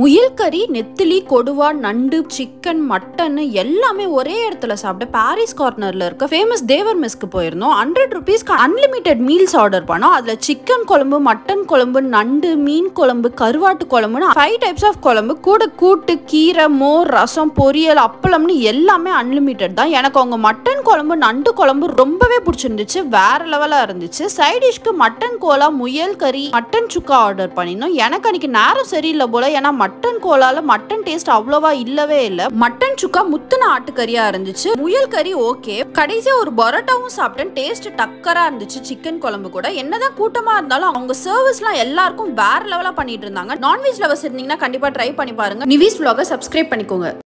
முயல்கறி நெத்திலி கொடுவா நண்டு சிக்கன் மட்டன் எல்லாமே ஒரே இடத்துல சாப்பிட்டு பாரிஸ் கார்னர்ல இருக்க ஃபேமஸ் தேவர் மெஸ்க்கு போயிருந்தோம் ஹண்ட்ரட் ருபீஸ்க்கு அன்லிமிட்டெட் மீல்ஸ் ஆர்டர் பண்ணோம் அதுல சிக்கன் குழம்பு மட்டன் குழம்பு நண்டு மீன் குழம்பு கருவாட்டு குழம்புன்னு ஃபைவ் டைப்ஸ் ஆஃப் குழம்பு கூட கூட்டு கீரை மோர் ரசம் பொரியல் அப்பளம்னு எல்லாமே அன்லிமிட்டெட் தான் எனக்கு அவங்க மட்டன் மட்டன் குழம்பு நண்டு குழம்பு ரொம்பவே பிடிச்சிருந்துச்சு வேற லெவலாக இருந்துச்சு சைடிஷ்க்கு மட்டன் கோலா முயல் கறி மட்டன் சுக்கா ஆர்டர் பண்ணினோம் எனக்கு அன்னைக்கு நேரம் சரியில்லை போல ஏன்னா மட்டன் கோலால மட்டன் டேஸ்ட் அவ்வளோவா இல்லவே இல்லை மட்டன் சுக்கா முத்துன ஆட்டுக்கறியா இருந்துச்சு முயல் கறி ஓகே கடைசியா ஒரு பரோட்டாவும் சாப்பிட்டேன் டேஸ்ட் டக்கரா இருந்துச்சு சிக்கன் குழம்பு கூட என்னதான் கூட்டமா இருந்தாலும் அவங்க சர்வீஸ்லாம் எல்லாருக்கும் வேற லெவலா பண்ணிட்டு இருந்தாங்க நான்வெஜ் லவர்ஸ் இருந்தீங்கன்னா கண்டிப்பா ட்ரை பண்ணி பாருங்க நிவிஸ் விலாக சப்ஸ்கிரைப் பண்ணிக்கோங்க